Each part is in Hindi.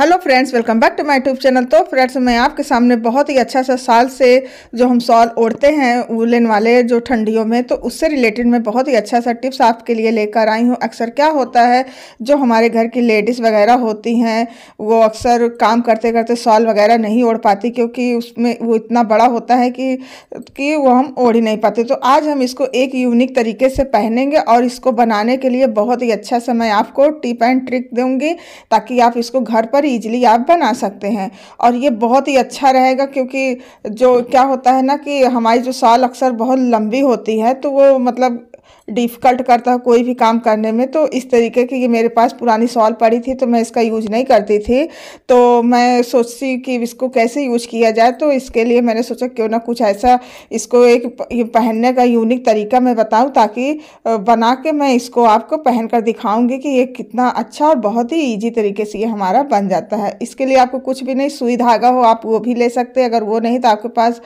hello friends welcome back to my tube channel तो फ्रेंड्स मैं आपके सामने बहुत ही अच्छा सा साल से जो हम सॉल ओढ़ते हैं वुलन वाले जो ठंडियों में तो उससे रिलेटेड मैं बहुत ही अच्छा सा टिप्स आपके लिए लेकर आई हूँ अक्सर क्या होता है जो हमारे घर की लेडीज़ वगैरह होती हैं वो अक्सर काम करते करते सॉल वगैरह नहीं ओढ़ पाती क्योंकि उसमें वो इतना बड़ा होता है कि, कि वो हम ओढ़ ही नहीं पाते तो आज हम इसको एक यूनिक तरीके से पहनेंगे और इसको बनाने के लिए बहुत ही अच्छा सा मैं आपको टिप एंड ट्रिक दूँगी ताकि आप इसको घर पर इजीली आप बना सकते हैं और ये बहुत ही अच्छा रहेगा क्योंकि जो क्या होता है ना कि हमारी जो साल अक्सर बहुत लंबी होती है तो वो मतलब डिफ़िकल्ट करता है कोई भी काम करने में तो इस तरीके की ये मेरे पास पुरानी सॉल पड़ी थी तो मैं इसका यूज नहीं करती थी तो मैं सोचती कि इसको कैसे यूज किया जाए तो इसके लिए मैंने सोचा क्यों ना कुछ ऐसा इसको एक पहनने का यूनिक तरीका मैं बताऊँ ताकि बना के मैं इसको आपको पहन कर दिखाऊँगी कि ये कितना अच्छा और बहुत ही ईजी तरीके से ये हमारा बन जाता है इसके लिए आपको कुछ भी नहीं सुई धागा हो आप वो भी ले सकते हैं अगर वो नहीं तो आपके पास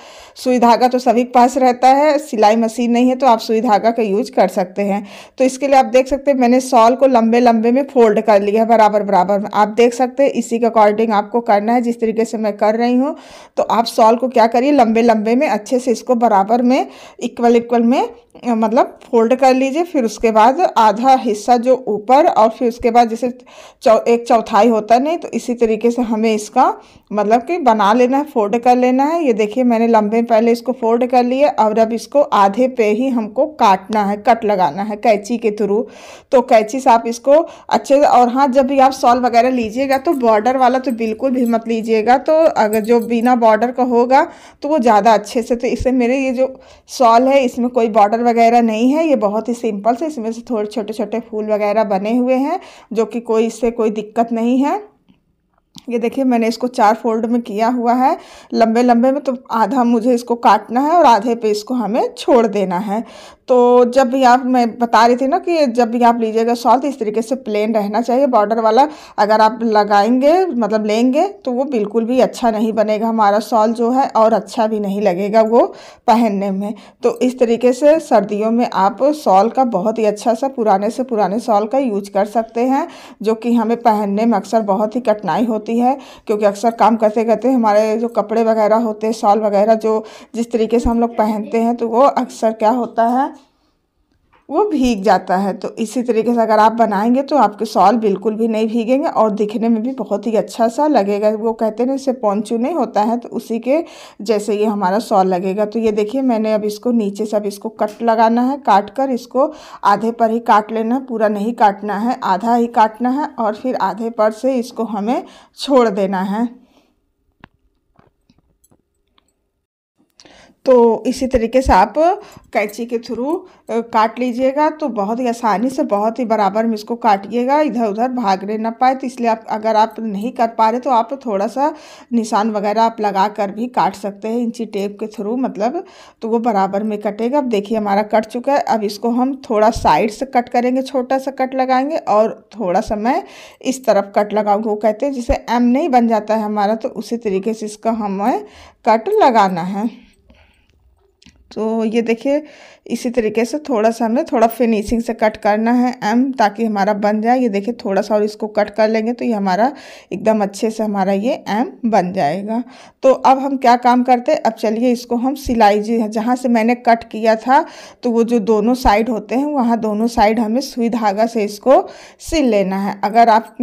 सुई धागा तो सभी के पास रहता है सिलाई मशीन नहीं है तो आप सुई धागा का यूज यूज कर सकते हैं तो इसके लिए आप देख सकते हैं मैंने सॉल को लंबे लंबे में फोल्ड कर लिया है बराबर बराबर में आप देख सकते हैं इसी के अकॉर्डिंग आपको करना है जिस तरीके से मैं कर रही हूँ तो आप सॉल को क्या करिए लंबे लंबे में अच्छे से इसको बराबर में इक्वल इक्वल में मतलब फोल्ड कर लीजिए फिर उसके बाद आधा हिस्सा जो ऊपर और फिर उसके बाद जैसे चौ, एक चौथाई होता नहीं तो इसी तरीके से हमें इसका मतलब कि बना लेना है फोल्ड कर लेना है ये देखिए मैंने लंबे पहले इसको फोल्ड कर लिया और अब इसको आधे पे ही हमको काटना है कट लगाना है कैंची के थ्रू तो कैंची से आप इसको अच्छे से और हाँ जब भी आप सॉल वगैरह लीजिएगा तो बॉर्डर वाला तो बिल्कुल भी मत लीजिएगा तो अगर जो बिना बॉर्डर का होगा तो वो ज़्यादा अच्छे से तो इससे मेरे ये जो सॉल है इसमें कोई बॉर्डर वगैरह नहीं है ये बहुत ही सिंपल से इसमें से थोड़े छोटे छोटे फूल वगैरह बने हुए हैं जो कि कोई इससे कोई दिक्कत नहीं है ये देखिए मैंने इसको चार फोल्ड में किया हुआ है लंबे लंबे में तो आधा मुझे इसको काटना है और आधे पे इसको हमें छोड़ देना है तो जब भी आप मैं बता रही थी ना कि जब भी आप लीजिएगा सॉल तो इस तरीके से प्लेन रहना चाहिए बॉर्डर वाला अगर आप लगाएंगे मतलब लेंगे तो वो बिल्कुल भी अच्छा नहीं बनेगा हमारा सॉल जो है और अच्छा भी नहीं लगेगा वो पहनने में तो इस तरीके से सर्दियों में आप सॉल का बहुत ही अच्छा सा पुराने से पुराने सॉल का यूज कर सकते हैं जो कि हमें पहनने में अक्सर बहुत ही कठिनाई होती होती है क्योंकि अक्सर काम करते करते हमारे जो कपड़े वगैरह होते हैं शॉल वगैरह जो जिस तरीके से हम लोग पहनते हैं तो वो अक्सर क्या होता है वो भीग जाता है तो इसी तरीके से अगर आप बनाएंगे तो आपके सॉल बिल्कुल भी नहीं भीगेंगे और दिखने में भी बहुत ही अच्छा सा लगेगा वो कहते हैं इससे पौचू नहीं होता है तो उसी के जैसे ये हमारा सॉल लगेगा तो ये देखिए मैंने अब इसको नीचे से अब इसको कट लगाना है काट कर इसको आधे पर ही काट लेना है पूरा नहीं काटना है आधा ही काटना है और फिर आधे पर से इसको हमें छोड़ देना है तो इसी तरीके से आप कैंची के थ्रू काट लीजिएगा तो बहुत ही आसानी से बहुत ही बराबर में इसको काटिएगा इधर उधर भागने ना पाए तो इसलिए आप अगर आप नहीं कर पा रहे तो आप थोड़ा सा निशान वगैरह आप लगा कर भी काट सकते हैं इंची टेप के थ्रू मतलब तो वो बराबर में कटेगा अब देखिए हमारा कट चुका है अब इसको हम थोड़ा साइड से कट करेंगे छोटा सा कट लगाएंगे और थोड़ा सा मैं इस तरफ कट लगाऊंगा वो कहते हैं जिसे एम नहीं बन जाता है हमारा तो उसी तरीके से इसका हमें कट लगाना है तो ये देखिए इसी तरीके से थोड़ा सा हमें थोड़ा फिनिशिंग से कट करना है एम ताकि हमारा बन जाए ये देखिए थोड़ा सा और इसको कट कर लेंगे तो ये हमारा एकदम अच्छे से हमारा ये एम बन जाएगा तो अब हम क्या काम करते हैं अब चलिए इसको हम सिलाई जी जहाँ से मैंने कट किया था तो वो जो दोनों साइड होते हैं वहाँ दोनों साइड हमें सुई धागा से इसको सिल लेना है अगर आप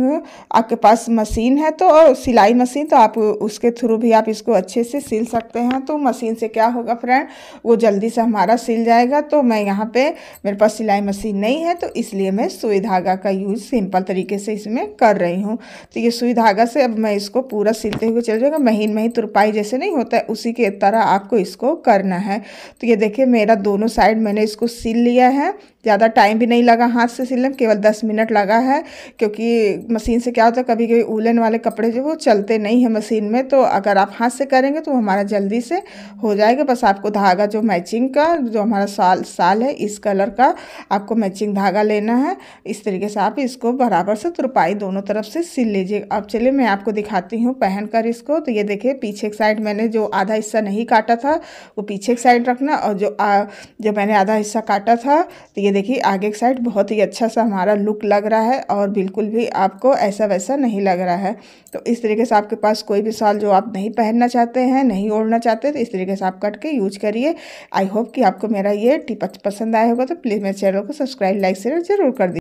आपके पास मशीन है तो सिलाई मशीन तो आप उसके थ्रू भी आप इसको अच्छे से सिल सकते हैं तो मशीन से क्या होगा फ्रेंड वो जल्दी से हमारा सिल जाएगा तो मैं यहाँ पे मेरे पास सिलाई मशीन नहीं है तो इसलिए मैं सुई धागा का यूज़ सिंपल तरीके से इसमें कर रही हूँ तो ये सुई धागा से अब मैं इसको पूरा सिलते हुए चल जाएगा महीन महीन तुरपाई जैसे नहीं होता है उसी के तरह आपको इसको करना है तो ये देखिए मेरा दोनों साइड मैंने इसको सिल लिया है ज़्यादा टाइम भी नहीं लगा हाथ से सिलने में केवल दस मिनट लगा है क्योंकि मशीन से क्या होता है कभी कभी ऊलन वाले कपड़े जो वो चलते नहीं हैं मशीन में तो अगर आप हाथ से करेंगे तो हमारा जल्दी से हो जाएगा बस आपको धागा जो मैचिंग का जो हमारा साल साल है इस कलर का आपको मैचिंग धागा लेना है इस तरीके से आप इसको बराबर से तुरपाई दोनों तरफ से सिल लीजिए अब चलिए मैं आपको दिखाती हूँ पहन कर इसको तो ये देखिए पीछे की साइड मैंने जो आधा हिस्सा नहीं काटा था वो पीछे की साइड रखना और जो आ, जो मैंने आधा हिस्सा काटा था तो ये देखिए आगे की साइड बहुत ही अच्छा सा हमारा लुक लग रहा है और बिल्कुल भी आपको ऐसा वैसा नहीं लग रहा है तो इस तरीके से आपके पास कोई भी साल जो आप नहीं पहनना चाहते हैं नहीं ओढ़ना चाहते तो इस तरीके से आप कट के यूज करिए आई होप कि आपको मेरा ये टिप पसंद आया होगा तो प्लीज़ मेरे चैनल को सब्सक्राइब लाइक शेयर जरूर कर दीजिए